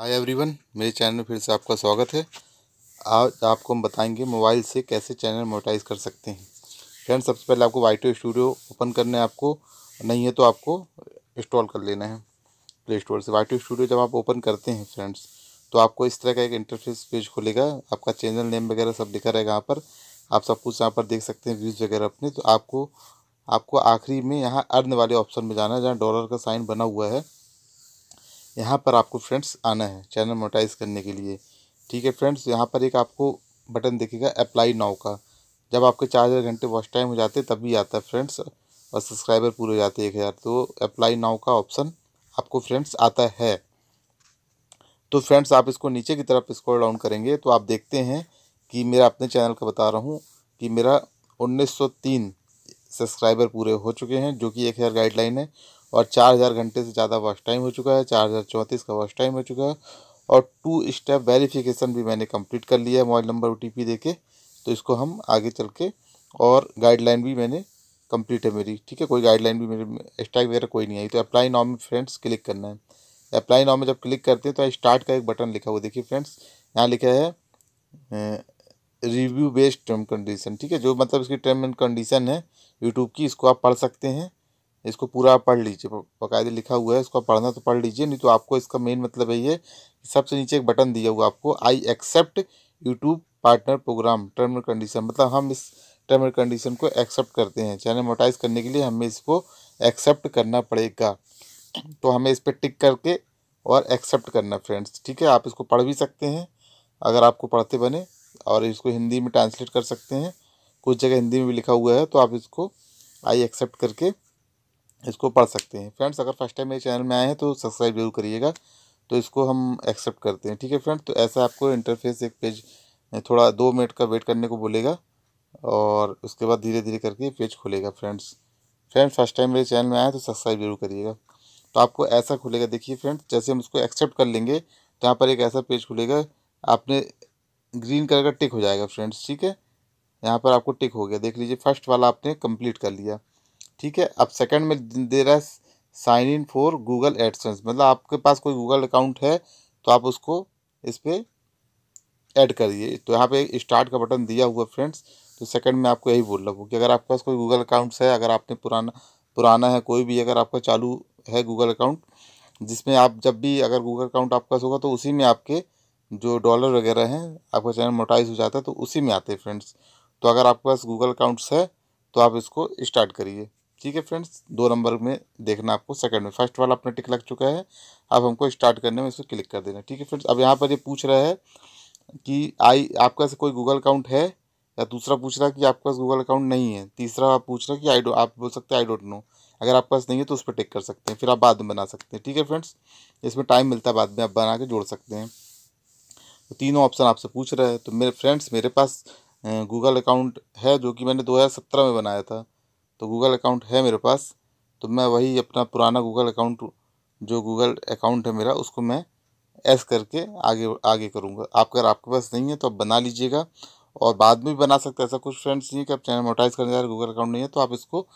hi everyone मेरे channel में फिर से आपका स्वागत है आज आपको हम बताएंगे मोबाइल से कैसे चैनल मोटाइज कर सकते हैं फ्रेंड सबसे पहले आपको वाई स्टूडियो ओपन करना है आपको नहीं है तो आपको इंस्टॉल कर लेना है प्ले स्टोर से वाई स्टूडियो जब आप ओपन करते हैं फ्रेंड्स तो आपको इस तरह का एक इंटरफेस पेज खुलेगा आपका चैनल नेम वगैरह सब लिखा रहेगा यहाँ पर आप सब कुछ यहाँ पर देख सकते हैं व्यूज़ वगैरह अपने तो आपको आपको आखिरी में यहाँ अर्न वाले ऑप्शन में जाना है जहाँ डॉलर का साइन बना हुआ है यहाँ पर आपको फ्रेंड्स आना है चैनल मोटाइज करने के लिए ठीक है फ्रेंड्स यहाँ पर एक आपको बटन देखेगा अप्लाई नाव का जब आपके चार हज़ार घंटे वॉच टाइम हो जाते तब भी आता है फ्रेंड्स और सब्सक्राइबर पूरे हो जाते एक हज़ार तो अप्लाई नाव का ऑप्शन आपको फ्रेंड्स आता है तो फ्रेंड्स आप इसको नीचे की तरफ स्क्रॉल डाउन करेंगे तो आप देखते हैं कि मेरा अपने चैनल का बता रहा हूँ कि मेरा उन्नीस सब्सक्राइबर पूरे हो चुके हैं जो कि एक हज़ार गाइडलाइन है और चार हज़ार घंटे से ज़्यादा वॉच टाइम हो चुका है चार हज़ार चौंतीस का वॉच टाइम हो चुका है और टू स्टेप वेरिफिकेशन भी मैंने कंप्लीट कर लिया है मोबाइल नंबर ओ टी देके तो इसको हम आगे चल के और गाइडलाइन भी मैंने कंप्लीट है मेरी ठीक है कोई गाइडलाइन भी मेरे स्ट्राइक वगैरह कोई नहीं आई तो अप्लाई नाउ में फ्रेंड्स क्लिक करना है अप्लाई नाउ में जब क्लिक करते हैं तो स्टार्ट का एक बटन लिखा हुआ देखिए फ्रेंड्स यहाँ लिखा है रिव्यू बेस्ड टर्म कंडीशन ठीक है जो मतलब इसकी टर्म एंड कंडीशन है यूट्यूब की इसको आप पढ़ सकते हैं इसको पूरा पढ़ लीजिए बाकायदे लिखा हुआ है इसको पढ़ना तो पढ़ लीजिए नहीं तो आपको इसका मेन मतलब यही है कि सबसे नीचे एक बटन दिया हुआ आपको I accept YouTube partner program term and condition मतलब हम इस टर्म एंड कंडीशन को एक्सेप्ट करते हैं चैनल मोटाइज करने के लिए हमें इसको एक्सेप्ट करना पड़ेगा तो हमें इस पर टिक करके और एक्सेप्ट करना फ्रेंड्स ठीक है आप इसको पढ़ भी सकते हैं अगर आपको पढ़ते बने और इसको हिंदी में ट्रांसलेट कर सकते हैं कुछ जगह हिंदी में भी लिखा हुआ है तो आप इसको आई एक्सेप्ट करके इसको पढ़ सकते हैं फ्रेंड्स अगर फर्स्ट टाइम मेरे चैनल में आए हैं तो सब्सक्राइब जरूर करिएगा तो इसको हम एक्सेप्ट करते हैं ठीक है फ्रेंड तो ऐसा आपको इंटरफेस एक पेज थोड़ा दो मिनट का वेट करने को बोलेगा और उसके बाद धीरे धीरे करके पेज खुलेगा फ्रेंड्स फ्रेंड्स फर्स्ट टाइम मेरे चैनल में आए तो सब्सक्राइब जरूर करिएगा तो आपको ऐसा खुलेगा देखिए फ्रेंड्स जैसे हम इसको एक्सेप्ट कर लेंगे तो यहाँ पर एक ऐसा पेज खुलेगा आपने ग्रीन कलर का टिक हो जाएगा फ्रेंड्स ठीक है यहाँ पर आपको टिक हो गया देख लीजिए फर्स्ट वाला आपने कंप्लीट कर लिया ठीक है अब सेकंड में दे रहा है sign in for Google AdSense मतलब आपके पास कोई गूगल अकाउंट है तो आप उसको इस पर ऐड करिए तो यहाँ पे स्टार्ट का बटन दिया हुआ फ्रेंड्स तो सेकंड में आपको यही बोल रहा हूँ कि अगर आपके पास कोई गूगल अकाउंट्स है अगर आपने पुराना पुराना है कोई भी अगर आपका चालू है गूगल अकाउंट जिसमें आप जब भी अगर गूगल अकाउंट आपका होगा तो उसी में आपके जो डॉलर वगैरह हैं आपका चैनल मोटाइज हो जाता है तो उसी में आते हैं फ्रेंड्स तो अगर आपके पास गूगल अकाउंट्स है तो आप इसको स्टार्ट करिए ठीक है फ्रेंड्स दो नंबर में देखना आपको सेकंड में फर्स्ट वाला अपना टिक लग चुका है अब हमको स्टार्ट करने में इसको क्लिक कर देना ठीक है फ्रेंड्स अब यहाँ पर ये पूछ रहा है कि आई आपका से कोई गूगल अकाउंट है या दूसरा पूछ रहा है कि आपके पास गूगल अकाउंट नहीं है तीसरा आप पूछ रहा है कि आई डो आप बोल सकते हैं आई डोंट नो अगर आपके पास नहीं है तो उस पर टिक कर सकते हैं फिर आप बाद में बना सकते हैं ठीक है फ्रेंड्स इसमें टाइम मिलता है बाद में आप बना के जोड़ सकते हैं तो तीनों ऑप्शन आपसे पूछ रहा है तो मेरे फ्रेंड्स मेरे पास गूगल अकाउंट है जो कि मैंने दो में बनाया था तो गूगल अकाउंट है मेरे पास तो मैं वही अपना पुराना गूगल अकाउंट जो गूगल अकाउंट है मेरा उसको मैं ऐस करके आगे आगे करूँगा आप अगर आपके पास नहीं है तो आप बना लीजिएगा और बाद में भी बना सकते हैं ऐसा कुछ फ्रेंड्स नहीं है कि आप चैनल मोटाइज करने जा रहे गूगल अकाउंट नहीं है तो आप इसको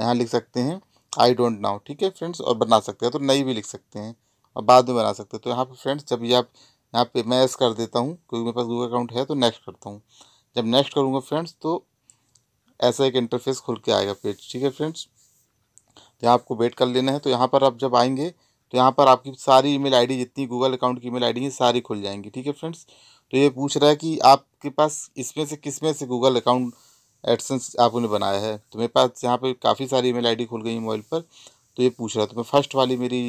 यहाँ लिख सकते हैं आई डोंट नाउ ठीक है फ्रेंड्स और बना सकते हैं तो नई भी लिख सकते हैं और बाद में बना सकते हैं तो यहाँ पर फ्रेंड्स जब ये आप यहाँ पे मैं ऐस कर देता हूँ क्योंकि मेरे पास गूगल अकाउंट है तो नेक्स्ट करता हूँ जब नेक्स्ट करूँगा फ्रेंड्स तो ऐसा एक इंटरफेस खुल के आएगा पेज ठीक है फ्रेंड्स तो यहाँ आपको वेट कर लेना है तो यहाँ पर आप जब आएंगे तो यहाँ पर आपकी सारी ईमेल आईडी जितनी गूगल अकाउंट की ईमेल आईडी है सारी खुल जाएंगी ठीक है फ्रेंड्स तो ये पूछ रहा है कि आपके पास इसमें से किस में से गूगल अकाउंट एडसेंस आपने बनाया है तो मेरे पास यहाँ पर काफ़ी सारी ई मेल खुल गई मोबाइल पर तो ये पूछ रहा है तो मैं फ़र्स्ट वाली मेरी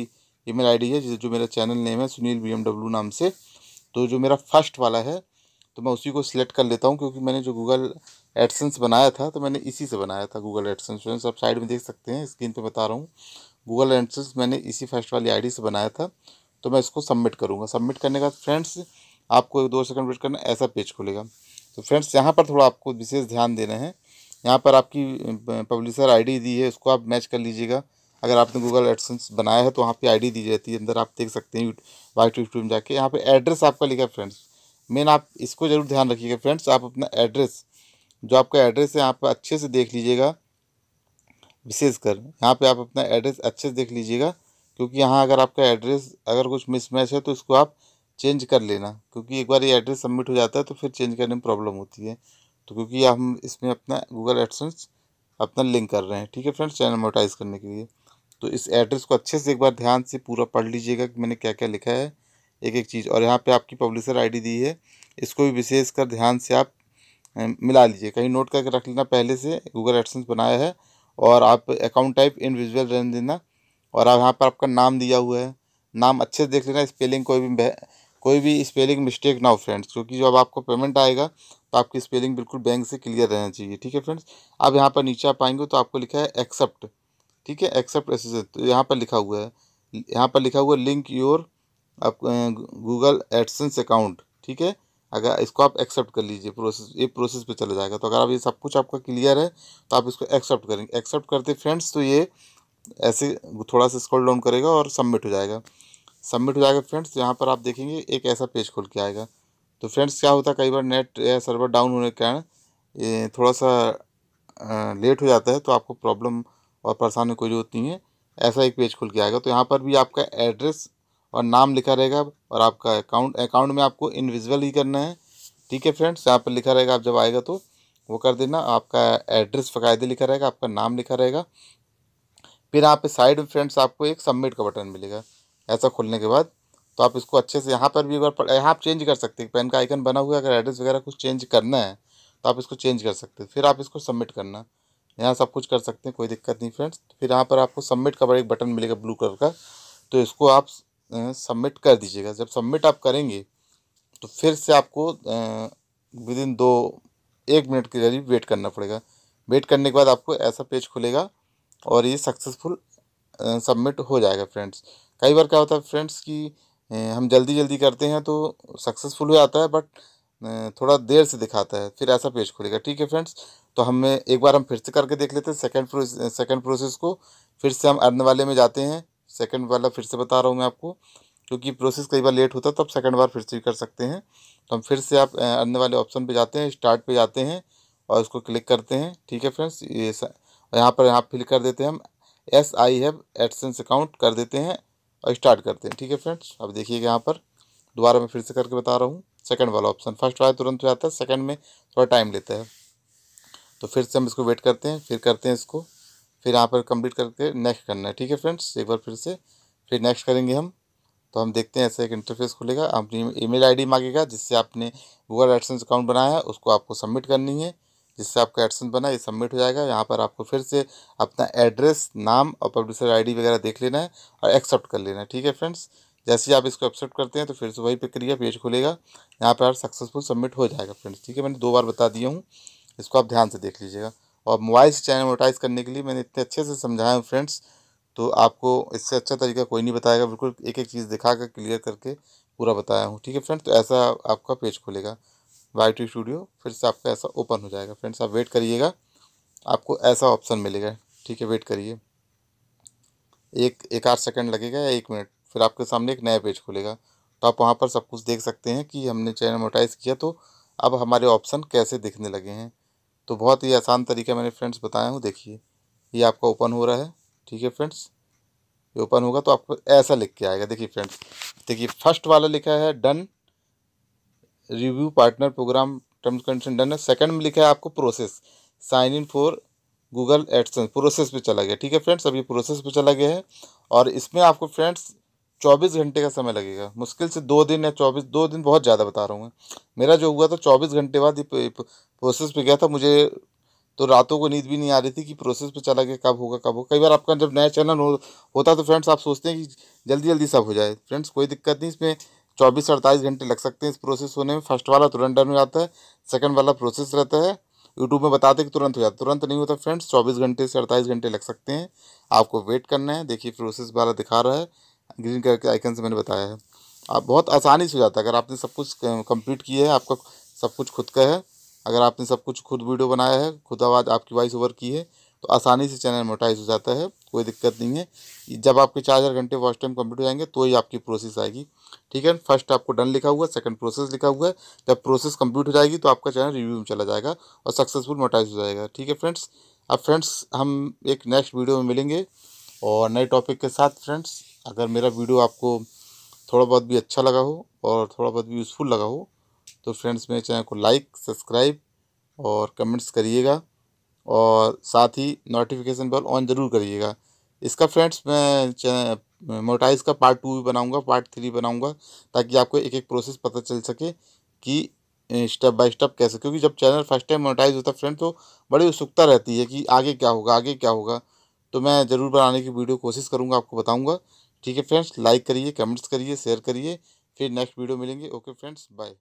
ई मेल है जो मेरा चैनल नेम है सुनील बी नाम से तो जो मेरा फर्स्ट वाला है तो मैं उसी को सिलेक्ट कर लेता हूँ क्योंकि मैंने जो गूगल एडसेंस बनाया था तो मैंने इसी से बनाया था गूगल एडसेंस फ्रेंड्स आप साइड में देख सकते हैं स्क्रीन पर बता रहा हूँ गूगल एडसेंस मैंने इसी फर्स्ट वाली आई से बनाया था तो मैं इसको सबमिट करूँगा सबमिट करने का फ्रेंड्स आपको एक दो सेकंड वेट करना ऐसा पेज खुलेगा तो फ्रेंड्स यहाँ पर थोड़ा आपको विशेष ध्यान देना है यहाँ पर आपकी पब्लिशर आईडी दी है उसको आप मैच कर लीजिएगा अगर आपने गूगल एडसेंस बनाया है तो वहाँ पे आईडी दी जाती है अंदर आप देख सकते हैं वाइट यूट्यूब में जाके यहाँ पे एड्रेस आपका लिखा है फ्रेंड्स मेन आप इसको ज़रूर ध्यान रखिएगा फ्रेंड्स आप अपना एड्रेस जो आपका एड्रेस है यहाँ पर अच्छे से देख लीजिएगा विशेषकर यहाँ पे आप अपना एड्रेस अच्छे से देख लीजिएगा क्योंकि यहाँ अगर आपका एड्रेस अगर कुछ मिसमैच है तो इसको आप चेंज कर लेना क्योंकि एक बार ये एड्रेस सबमिट हो जाता है तो फिर चेंज करने में प्रॉब्लम होती है तो क्योंकि हम इसमें अपना गूगल एडसेंस अपना लिंक कर रहे हैं ठीक है फ्रेंड्स चैनल मोटाइज करने के लिए तो इस एड्रेस को अच्छे से एक बार ध्यान से पूरा पढ़ लीजिएगा कि मैंने क्या क्या लिखा है एक एक चीज़ और यहाँ पे आपकी पब्लिशर आईडी दी है इसको भी विशेष कर ध्यान से आप मिला लीजिए कहीं नोट करके रख लेना पहले से गूगल एडसेंस बनाया है और आप अकाउंट टाइप इन विजुअल रहने देना और आप यहाँ पर आपका नाम दिया हुआ है नाम अच्छे से देख लेना स्पेलिंग कोई भी कोई भी स्पेलिंग मिस्टेक ना हो फ्रेंड्स क्योंकि जब आपको पेमेंट आएगा तो आपकी स्पेलिंग बिल्कुल बैंक से क्लियर रहना चाहिए ठीक है फ्रेंड्स अब यहाँ पर नीचे आप आएंगे तो आपको लिखा है एक्सेप्ट ठीक है एक्सेप्ट एसोसिएट तो यहाँ पर लिखा हुआ है यहाँ पर लिखा हुआ लिंक योर आप गूगल एडसेंस अकाउंट ठीक है अगर इसको आप एक्सेप्ट कर लीजिए प्रोसेस ये प्रोसेस पे चला जाएगा तो अगर आप ये सब कुछ आपका क्लियर है तो आप इसको एक्सेप्ट करेंगे एक्सेप्ट करते फ्रेंड्स तो ये ऐसे थोड़ा सा स्कॉल डाउन करेगा और सबमिट हो जाएगा सबमिट हो जाएगा फ्रेंड्स यहाँ पर आप देखेंगे एक ऐसा पेज खोल के आएगा तो फ्रेंड्स क्या होता है कई बार नेट या सर्वर डाउन होने के कारण थोड़ा सा लेट हो जाता है तो आपको प्रॉब्लम और परेशानी कोई जरूरत नहीं है ऐसा एक पेज खुल के आएगा तो यहाँ पर भी आपका एड्रेस और नाम लिखा रहेगा और आपका अकाउंट अकाउंट में आपको इनविजिबल ही करना है ठीक है फ्रेंड्स यहाँ पर लिखा रहेगा आप जब आएगा तो वो कर देना आपका एड्रेस फ़ायदे लिखा रहेगा आपका नाम लिखा रहेगा फिर यहाँ पे साइड में फ्रेंड्स आपको एक सबमिट का बटन मिलेगा ऐसा खुलने के बाद तो आप इसको अच्छे से यहाँ पर भी एक बार यहाँ आप चेंज कर सकते हैं पेन का आइकन बना हुआ है अगर एड्रेस वगैरह कुछ चेंज करना है तो आप इसको चेंज कर सकते हैं फिर आप इसको सबमिट करना यहाँ सब कुछ कर सकते हैं कोई दिक्कत नहीं फ्रेंड्स फिर यहाँ पर आपको सबमिट का एक बटन मिलेगा ब्लू कलर का तो इसको आप सबमिट कर दीजिएगा जब सबमिट आप करेंगे तो फिर से आपको विद इन दो एक मिनट के करीब वेट करना पड़ेगा वेट करने के बाद आपको ऐसा पेज खुलेगा और ये सक्सेसफुल सबमिट हो जाएगा फ्रेंड्स कई बार क्या होता है फ्रेंड्स कि हम जल्दी जल्दी करते हैं तो सक्सेसफुल हो जाता है बट थोड़ा देर से दिखाता है फिर ऐसा पेज खुलेगा ठीक है फ्रेंड्स तो हमें एक बार हम फिर से करके देख लेते हैं सेकेंड प्रोसेस सेकेंड प्रोसेस को फिर से हम अर्न वाले में जाते हैं सेकंड वाला फिर से बता रहा हूँ मैं आपको क्योंकि प्रोसेस कई बार लेट होता है तो आप सेकंड बार फिर से कर सकते हैं तो हम फिर से आप अन्य वाले ऑप्शन पे जाते हैं स्टार्ट पे जाते हैं और उसको क्लिक करते हैं ठीक है फ्रेंड्स ये यहाँ पर यहाँ फिल कर देते हैं हम as I have AdSense account कर देते हैं और स्टार्ट करते हैं ठीक है फ्रेंड्स अब देखिएगा यहाँ पर दोबारा मैं फिर से करके बता रहा हूँ सेकंड वाला ऑप्शन फर्स्ट वाला तुरंत हो जाता है सेकंड में थोड़ा टाइम लेता है तो फिर से हम इसको वेट करते हैं फिर करते हैं इसको फिर यहाँ पर कंप्लीट करके नेक्स्ट करना है ठीक है फ्रेंड्स एक बार फिर से फिर नेक्स्ट करेंगे हम तो हम देखते हैं ऐसे एक इंटरफेस खुलेगा अपनी ईमेल आईडी मांगेगा जिससे आपने गूगल एडसेंस अकाउंट बनाया है उसको आपको सबमिट करनी है जिससे आपका एडसेंस बना ये सबमिट हो जाएगा यहाँ पर आपको फिर से अपना एड्रेस नाम और पब्लिशर आईडी वगैरह देख लेना है और एक्सेप्ट कर लेना है ठीक है फ्रेंड्स जैसे ही आप इसको एक्सेप्ट करते हैं तो फिर से वही प्रक्रिया पेज खुलेगा यहाँ पर सक्सेसफुल सबमिट हो जाएगा फ्रेंड्स ठीक है मैंने दो बार बता दिया हूँ इसको आप ध्यान से देख लीजिएगा और मोबाइल से चैनल मोटाइज़ करने के लिए मैंने इतने अच्छे से समझाया हूँ फ्रेंड्स तो आपको इससे अच्छा तरीका कोई नहीं बताएगा बिल्कुल एक एक चीज़ दिखा कर क्लियर करके पूरा बताया हूँ ठीक है फ्रेंड्स तो ऐसा आपका पेज खुलेगा वाई टी स्टूडियो फिर से आपका ऐसा ओपन हो जाएगा फ्रेंड्स आप वेट करिएगा आपको ऐसा ऑप्शन मिलेगा ठीक है वेट करिए एक एक आठ सेकेंड लगेगा या एक मिनट फिर आपके सामने एक नया पेज खुलेगा तो आप वहाँ पर सब कुछ देख सकते हैं कि हमने चैनल मोटाइज किया तो अब हमारे ऑप्शन कैसे दिखने लगे हैं तो बहुत ही आसान तरीका मैंने फ्रेंड्स बताया हूँ देखिए ये आपका ओपन हो रहा है ठीक है फ्रेंड्स ये ओपन होगा तो आपको ऐसा लिख के आएगा देखिए फ्रेंड्स देखिए फर्स्ट वाला लिखा है done review partner program terms condition done है सेकंड में लिखा है आपको process sign in for Google AdSense process पे चला गया ठीक है फ्रेंड्स अब ये प्रोसेस पे चला गया है और इसमें आपको फ्रेंड्स चौबीस घंटे का समय लगेगा मुश्किल से दो दिन या चौबीस दो दिन बहुत ज़्यादा बता रहा हूँ मैं मेरा जो हुआ था चौबीस घंटे बाद प्रोसेस पे गया था मुझे तो रातों को नींद भी नहीं आ रही थी कि प्रोसेस पे चला गया कब होगा कब होगा कई बार आपका जब नया चैनल हो होता तो फ्रेंड्स आप सोचते हैं कि जल्दी जल्दी सब हो जाए फ्रेंड्स कोई दिक्कत नहीं इसमें चौबीस अड़तालीस घंटे लग सकते हैं इस प्रोसेस होने में फर्स्ट वाला तुरंत डर हो जाता है सेकंड वाला प्रोसेस रहता है यूट्यूब में बताते कि तुरंत हो जाता तुरंत नहीं होता फ्रेंड्स चौबीस घंटे से अड़तालीस घंटे लग सकते हैं आपको वेट करना है देखिए प्रोसेस वाला दिखा रहा है ग्रीन कलर के आइकन से मैंने बताया है आप बहुत आसानी से हो जाता है अगर आपने सब कुछ कंप्लीट किया है आपका सब कुछ खुद का है अगर आपने सब कुछ खुद वीडियो बनाया है खुद आवाज़ आपकी वॉइस ओवर की है तो आसानी से चैनल मोटाइज हो जाता है कोई दिक्कत नहीं है जब आपके चार हज़ार घंटे वॉच टाइम कंप्लीट हो जाएंगे तो ही आपकी प्रोसेस आएगी ठीक है फर्स्ट आपको डन लिखा हुआ है सेकंड प्रोसेस लिखा हुआ है जब प्रोसेस कंप्लीट हो जाएगी तो आपका चैनल रिव्यू में चला जाएगा और सक्सेसफुल मोटाइज हो जाएगा ठीक है फ्रेंड्स अब फ्रेंड्स हम एक नेक्स्ट वीडियो में मिलेंगे और नए टॉपिक के साथ फ्रेंड्स अगर मेरा वीडियो आपको थोड़ा बहुत भी अच्छा लगा हो और थोड़ा बहुत भी यूज़फुल लगा हो तो फ्रेंड्स मेरे चैनल को लाइक सब्सक्राइब और कमेंट्स करिएगा और साथ ही नोटिफिकेशन बेल ऑन ज़रूर करिएगा इसका फ्रेंड्स मैं मोटाइज का पार्ट टू भी बनाऊंगा पार्ट थ्री बनाऊंगा ताकि आपको एक एक प्रोसेस पता चल सके कि स्टेप बाय स्टेप कैसे क्योंकि जब चैनल फर्स्ट टाइम मोटाइज होता है फ्रेंड तो बड़ी उत्सुकता रहती है कि आगे क्या होगा आगे क्या होगा तो मैं ज़रूर बनाने की वीडियो कोशिश करूँगा आपको बताऊँगा ठीक है फ्रेंड्स लाइक करिए कमेंट्स करिए शेयर करिए फिर नेक्स्ट वीडियो मिलेंगे ओके फ्रेंड्स बाय